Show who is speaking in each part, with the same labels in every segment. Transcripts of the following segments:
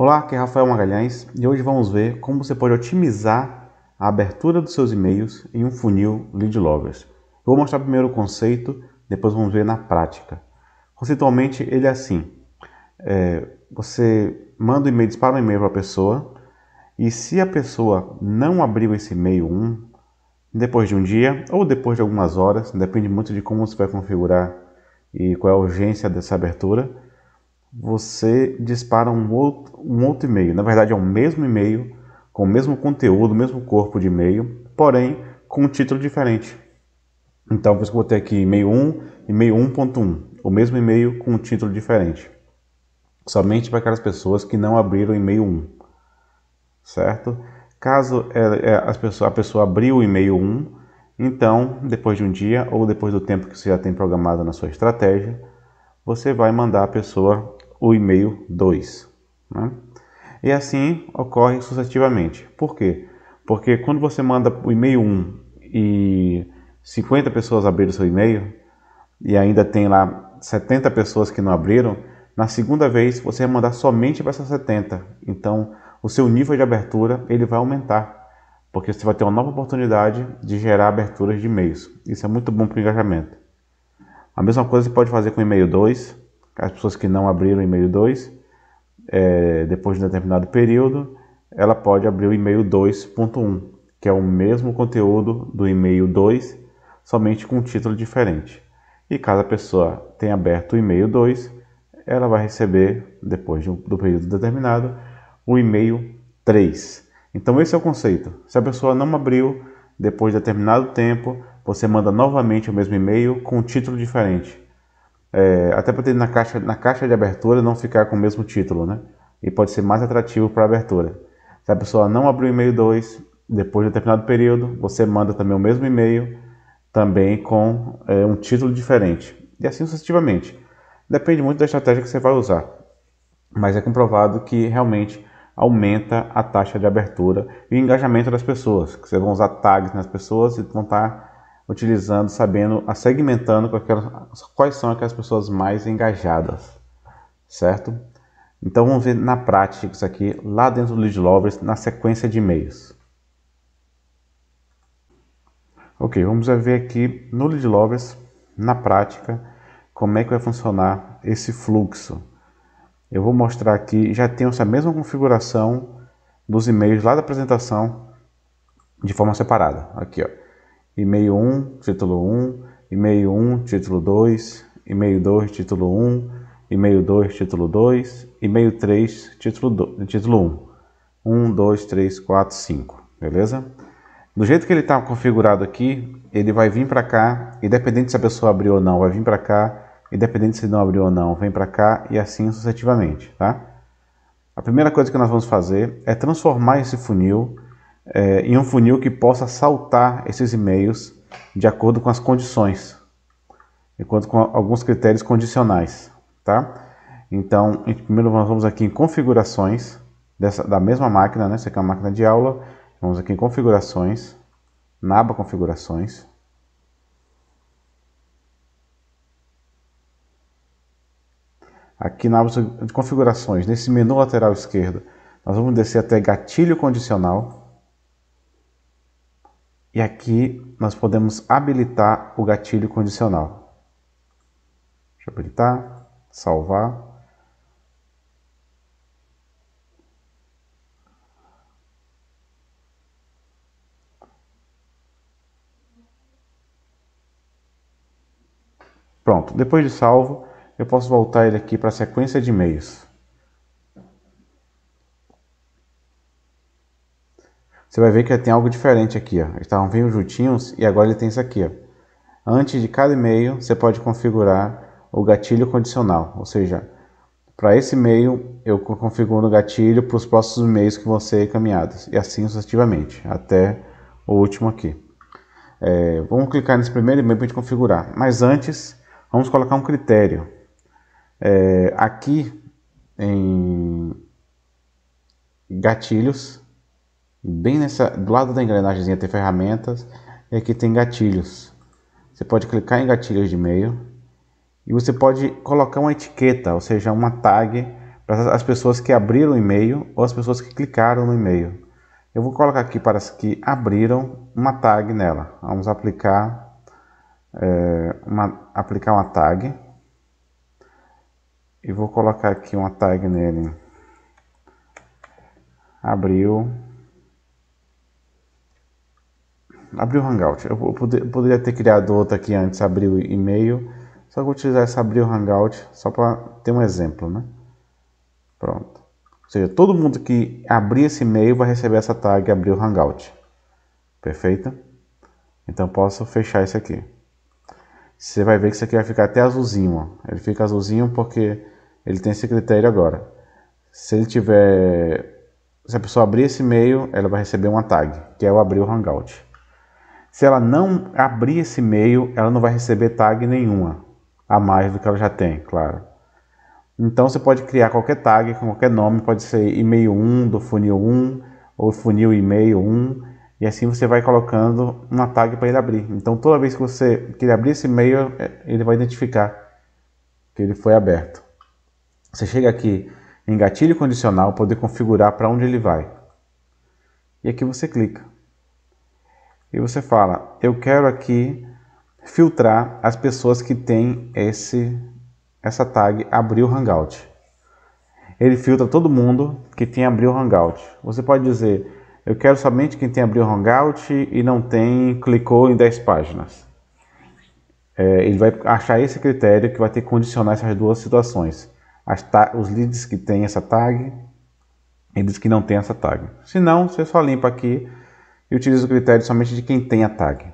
Speaker 1: Olá, aqui é Rafael Magalhães e hoje vamos ver como você pode otimizar a abertura dos seus e-mails em um funil Lead Lovers. Eu vou mostrar primeiro o conceito, depois vamos ver na prática. Conceitualmente ele é assim, é, você manda e-mail, dispara um e-mail para a pessoa e se a pessoa não abriu esse e-mail um depois de um dia ou depois de algumas horas, depende muito de como você vai configurar e qual é a urgência dessa abertura, você dispara um outro, um outro e-mail. Na verdade, é o mesmo e-mail, com o mesmo conteúdo, o mesmo corpo de e-mail, porém com um título diferente. Então, por isso que eu botei aqui e-mail 1, e-mail 1.1, o mesmo e-mail com um título diferente. Somente para aquelas pessoas que não abriram o e-mail 1, certo? Caso é, é, a pessoa abriu o e-mail 1, então, depois de um dia ou depois do tempo que você já tem programado na sua estratégia, você vai mandar a pessoa o e-mail 2. Né? E assim ocorre sucessivamente. Por quê? Porque quando você manda o e-mail 1 e 50 pessoas abriram seu e-mail, e ainda tem lá 70 pessoas que não abriram, na segunda vez você vai mandar somente para essas 70. Então, o seu nível de abertura ele vai aumentar, porque você vai ter uma nova oportunidade de gerar aberturas de e-mails. Isso é muito bom para o engajamento. A mesma coisa você pode fazer com o e-mail 2, as pessoas que não abriram o e-mail 2, é, depois de um determinado período, ela pode abrir o e-mail 2.1, que é o mesmo conteúdo do e-mail 2, somente com um título diferente. E caso a pessoa tenha aberto o e-mail 2, ela vai receber, depois de um, do período determinado, o e-mail 3. Então esse é o conceito. Se a pessoa não abriu, depois de determinado tempo, você manda novamente o mesmo e-mail com um título diferente. É, até para ter na caixa, na caixa de abertura não ficar com o mesmo título, né? E pode ser mais atrativo para abertura. Se a pessoa não abriu o e-mail 2, depois de determinado período, você manda também o mesmo e-mail, também com é, um título diferente. E assim sucessivamente. Depende muito da estratégia que você vai usar. Mas é comprovado que realmente aumenta a taxa de abertura e o engajamento das pessoas. Que você vão usar tags nas pessoas e vão estar tá utilizando, sabendo, segmentando aquelas, quais são aquelas pessoas mais engajadas, certo? Então vamos ver na prática isso aqui, lá dentro do Lead Lovers, na sequência de e-mails. Ok, vamos ver aqui no Lead Lovers, na prática, como é que vai funcionar esse fluxo. Eu vou mostrar aqui, já tenho essa mesma configuração dos e-mails lá da apresentação de forma separada. Aqui, ó e-mail 1, título 1, e-mail 1, título 2, e-mail 2, título 1, e-mail 2, título 2, e-mail 3, título, 2, título 1. 1, 2, 3, 4, 5, beleza? Do jeito que ele está configurado aqui, ele vai vir para cá, independente se a pessoa abriu ou não, vai vir para cá, independente se não abriu ou não, vem para cá e assim sucessivamente, tá? A primeira coisa que nós vamos fazer é transformar esse funil é, em um funil que possa saltar esses e-mails de acordo com as condições, de acordo com alguns critérios condicionais, tá? Então, primeiro nós vamos aqui em configurações dessa, da mesma máquina, né? Essa aqui é uma máquina de aula. Vamos aqui em configurações, na aba configurações. Aqui na aba de configurações, nesse menu lateral esquerdo, nós vamos descer até gatilho condicional. E aqui nós podemos habilitar o gatilho condicional. Deixa eu habilitar, salvar. Pronto, depois de salvo, eu posso voltar ele aqui para a sequência de e-mails. Você vai ver que tem algo diferente aqui. Ó. Eles estavam bem juntinhos e agora ele tem isso aqui. Ó. Antes de cada e-mail, você pode configurar o gatilho condicional. Ou seja, para esse e-mail, eu configuro o gatilho para os próximos e-mails que vão ser encaminhados. E assim sucessivamente, até o último aqui. É, vamos clicar nesse primeiro e-mail para a gente configurar. Mas antes, vamos colocar um critério. É, aqui em gatilhos, Bem nessa, do lado da engrenagem tem ferramentas e aqui tem gatilhos. Você pode clicar em gatilhos de e-mail e você pode colocar uma etiqueta, ou seja, uma tag para as pessoas que abriram o e-mail ou as pessoas que clicaram no e-mail. Eu vou colocar aqui para as que abriram uma tag nela. Vamos aplicar, é, uma, aplicar uma tag. E vou colocar aqui uma tag nele. Abriu abriu o Hangout. Eu poderia ter criado outra aqui antes, abriu o e-mail. Só vou utilizar essa abrir o Hangout só para ter um exemplo, né? Pronto. Ou seja, todo mundo que abrir esse e-mail vai receber essa tag abrir o Hangout. Perfeito? Então posso fechar isso aqui. Você vai ver que isso aqui vai ficar até azulzinho. Ó. Ele fica azulzinho porque ele tem esse critério agora. Se ele tiver se a pessoa abrir esse e-mail, ela vai receber uma tag, que é o abrir o Hangout. Se ela não abrir esse e-mail, ela não vai receber tag nenhuma, a mais do que ela já tem, claro. Então você pode criar qualquer tag com qualquer nome, pode ser e-mail 1 do funil 1 ou funil e-mail 1, e assim você vai colocando uma tag para ele abrir. Então toda vez que você que ele abrir esse e-mail, é, ele vai identificar que ele foi aberto. Você chega aqui em gatilho condicional, poder configurar para onde ele vai. E aqui você clica e você fala: eu quero aqui filtrar as pessoas que têm esse essa tag abrir o Hangout. Ele filtra todo mundo que tem abrir o Hangout. Você pode dizer: eu quero somente quem tem abrir o Hangout e não tem clicou em 10 páginas. É, ele vai achar esse critério que vai ter que condicionar essas duas situações. os leads que têm essa tag e os que não têm essa tag. Se não, você só limpa aqui e utiliza o critério somente de quem tem a tag.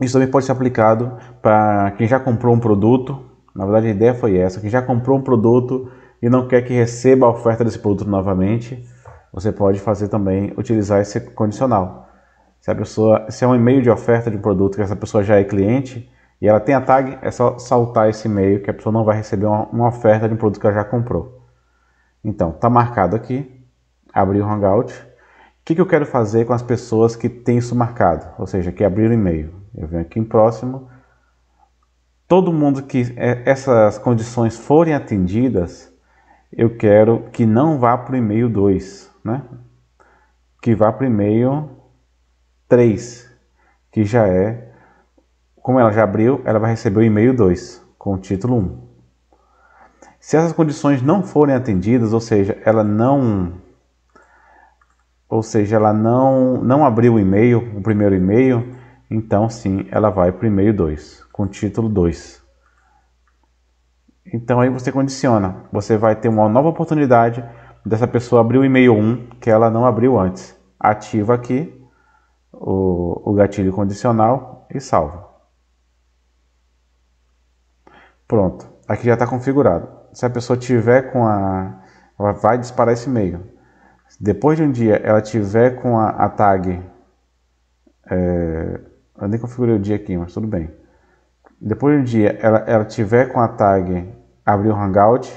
Speaker 1: Isso também pode ser aplicado para quem já comprou um produto. Na verdade, a ideia foi essa: quem já comprou um produto e não quer que receba a oferta desse produto novamente, você pode fazer também utilizar esse condicional. Se a pessoa, se é um e-mail de oferta de um produto que essa pessoa já é cliente e ela tem a tag, é só saltar esse e-mail que a pessoa não vai receber uma, uma oferta de um produto que ela já comprou. Então, está marcado aqui, abrir o Hangout que, que eu quero fazer com as pessoas que têm isso marcado? Ou seja, que abriram e-mail. Eu venho aqui em próximo. Todo mundo que é, essas condições forem atendidas, eu quero que não vá para o e-mail 2, né? Que vá para o e-mail 3, que já é, como ela já abriu, ela vai receber o e-mail 2 com o título 1. Se essas condições não forem atendidas, ou seja, ela não ou seja, ela não, não abriu o e-mail, o primeiro e-mail, então sim, ela vai para o e-mail 2, com título 2. Então aí você condiciona, você vai ter uma nova oportunidade dessa pessoa abrir o e-mail 1 que ela não abriu antes. Ativa aqui o, o gatilho condicional e salva. Pronto, aqui já está configurado. Se a pessoa tiver com a... Ela vai disparar esse e-mail depois de um dia ela tiver com a, a tag, é, eu nem configurei o dia aqui, mas tudo bem. Depois de um dia ela, ela tiver com a tag abrir o Hangout,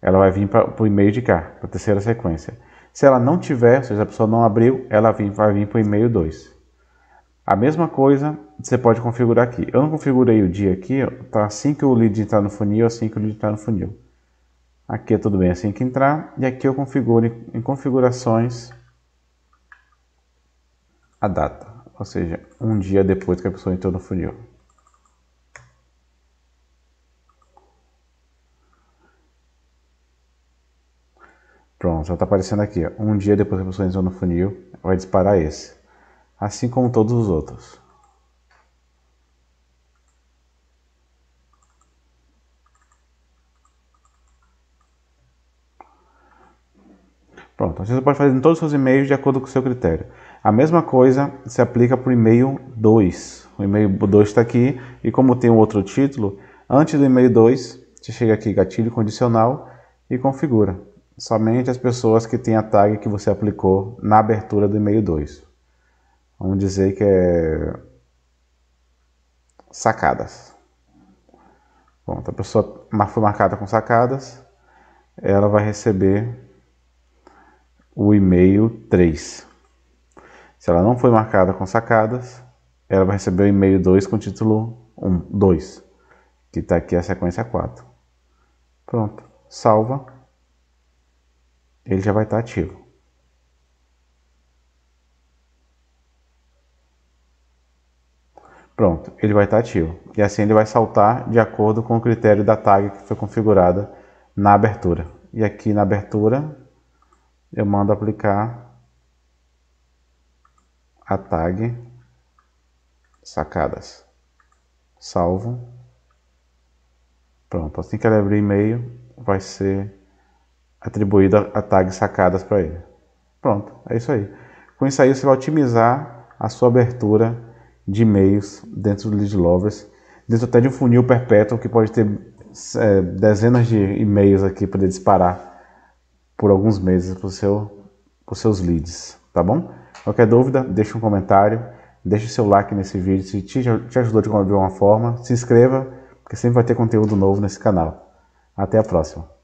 Speaker 1: ela vai vir para o e-mail de cá, para a terceira sequência. Se ela não tiver, ou seja, a pessoa não abriu, ela vem, vai vir para o e-mail 2. A mesma coisa você pode configurar aqui. Eu não configurei o dia aqui, tá assim que o lead entrar tá no funil, assim que o lead entrar tá no funil. Aqui é tudo bem assim que entrar. E aqui eu configuro em configurações a data. Ou seja, um dia depois que a pessoa entrou no funil. Pronto, já está aparecendo aqui. Ó. Um dia depois que a pessoa entrou no funil, vai disparar esse. Assim como todos os outros. Então, você pode fazer em todos os seus e-mails de acordo com o seu critério. A mesma coisa se aplica para o e-mail 2. O e-mail 2 está aqui e como tem um outro título, antes do e-mail 2, você chega aqui gatilho condicional e configura. Somente as pessoas que têm a tag que você aplicou na abertura do e-mail 2. Vamos dizer que é sacadas. bom a pessoa foi marcada com sacadas, ela vai receber o e-mail 3. Se ela não foi marcada com sacadas, ela vai receber o e-mail 2 com título 1, 2, que está aqui a sequência 4. Pronto, salva, ele já vai estar tá ativo. Pronto, ele vai estar tá ativo. E assim ele vai saltar de acordo com o critério da tag que foi configurada na abertura. E aqui na abertura eu mando aplicar a tag sacadas. Salvo. Pronto, assim que ele abrir e-mail, vai ser atribuída a tag sacadas para ele. Pronto, é isso aí. Com isso aí você vai otimizar a sua abertura de e-mails dentro do Lead Lovers, dentro até de um funil perpétuo que pode ter é, dezenas de e-mails aqui para disparar por alguns meses para seu, os seus leads, tá bom? Qualquer dúvida, deixa um comentário, deixa o seu like nesse vídeo se te, te ajudou de alguma forma, se inscreva, porque sempre vai ter conteúdo novo nesse canal. Até a próxima!